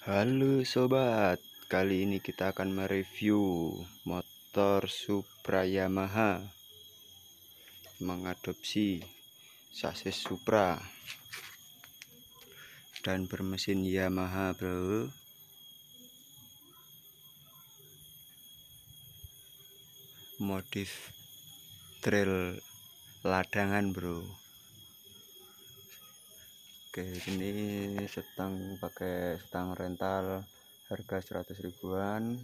Halo sobat, kali ini kita akan mereview motor Supra Yamaha mengadopsi sasis Supra dan bermesin Yamaha, Bro. Modif trail ladangan, Bro oke ini setang pakai setang rental harga 100 ribuan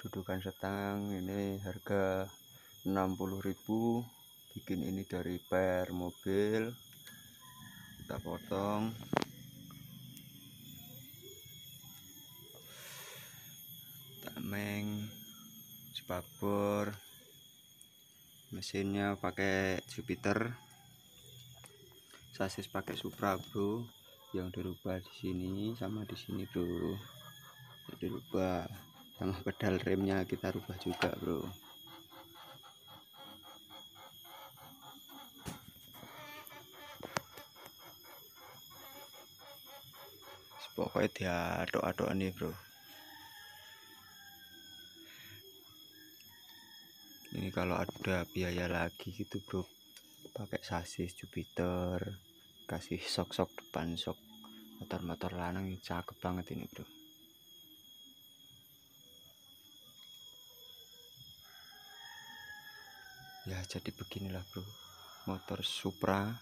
dudukan setang ini harga 60000 bikin ini dari per mobil kita potong tameng spakbor mesinnya pakai Jupiter sasis pakai Supra bro yang dirubah di sini sama di sini bro dirubah sama pedal remnya kita rubah juga bro pokoknya dia aduk-aduk nih bro ini kalau ada biaya lagi gitu bro pakai sasis Jupiter kasih sok-sok depan sok motor-motor lanang yang cakep banget ini bro ya jadi beginilah bro motor Supra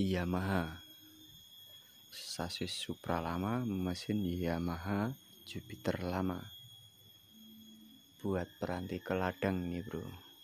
Yamaha sasis Supra lama mesin Yamaha Jupiter lama buat peranti ke ladang nih bro